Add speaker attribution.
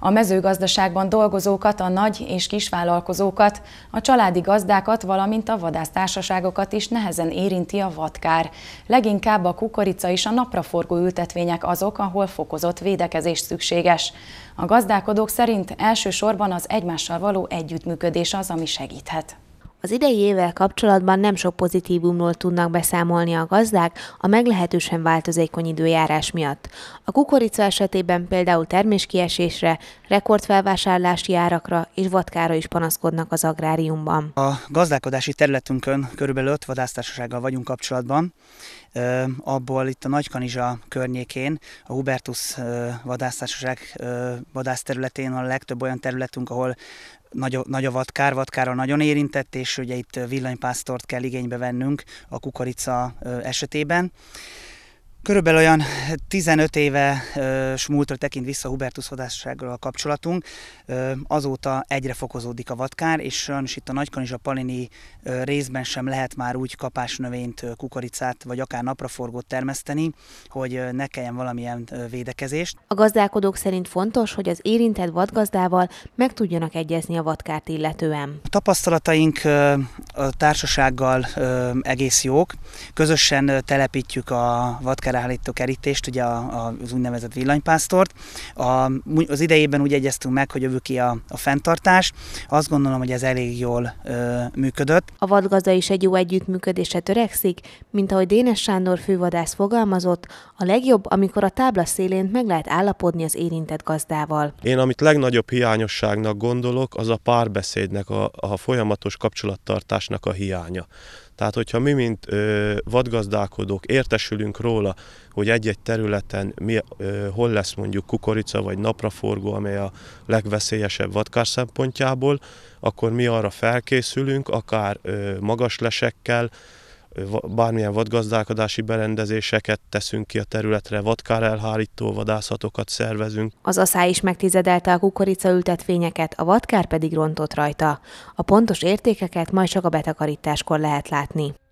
Speaker 1: a mezőgazdaságban dolgozókat, a nagy és kisvállalkozókat, a családi gazdákat, valamint a vadásztársaságokat is nehezen érinti a vadkár. Leginkább a kukorica és a napraforgó ültetvények azok, ahol fokozott védekezés szükséges. A gazdálkodók szerint elsősorban az egymással való együttműködés az, ami segíthet.
Speaker 2: Az idei évvel kapcsolatban nem sok pozitívumról tudnak beszámolni a gazdák a meglehetősen változékony időjárás miatt. A kukorica esetében például terméskiesésre, rekordfelvásárlási árakra és vadkára is panaszkodnak az agráriumban.
Speaker 3: A gazdálkodási területünkön körülbelül öt vadásztársasággal vagyunk kapcsolatban abból itt a Nagykanizsa környékén, a Hubertus vadásztársaság vadászterületén van a legtöbb olyan területünk, ahol nagy, nagy a vadkár, vadkára nagyon érintett, és ugye itt villanypásztort kell igénybe vennünk a kukorica esetében. Körülbelül olyan 15 éve s múltra tekint vissza Hubertus vadássággal a kapcsolatunk. Azóta egyre fokozódik a vadkár, és sajnos itt a Nagykanizsa Palini részben sem lehet már úgy kapásnövényt, kukoricát vagy akár napraforgót termeszteni, hogy ne kelljen valamilyen védekezést.
Speaker 2: A gazdálkodók szerint fontos, hogy az érintett vadgazdával meg tudjanak egyezni a vadkárt illetően.
Speaker 3: A tapasztalataink a társasággal ö, egész jók. Közösen telepítjük a vadkerállító kerítést, ugye az úgynevezett villanypásztort. A, az idejében úgy egyeztünk meg, hogy jövő ki a, a fenntartás. Azt gondolom, hogy ez elég jól ö, működött.
Speaker 2: A vadgazda is egy jó együttműködésre törekszik, mint ahogy Dénes Sándor fővadász fogalmazott, a legjobb, amikor a tábla szélén meg lehet állapodni az érintett gazdával.
Speaker 4: Én amit legnagyobb hiányosságnak gondolok, az a párbeszédnek, a, a folyamatos kapcsolattartás tudásnak a hiánya. Tehát, hogyha mi, mint ö, vadgazdálkodók értesülünk róla, hogy egy-egy területen mi, ö, hol lesz mondjuk kukorica vagy napraforgó, amely a legveszélyesebb vadkár szempontjából, akkor mi arra felkészülünk, akár ö, magas lesekkel, bármilyen vadgazdálkodási berendezéseket teszünk ki a területre, vadkár elhárító vadászatokat szervezünk.
Speaker 2: Az aszály is megtizedelte a kukoricaültetvényeket, a vadkár pedig rontott rajta. A pontos értékeket majd csak a betakarításkor lehet látni.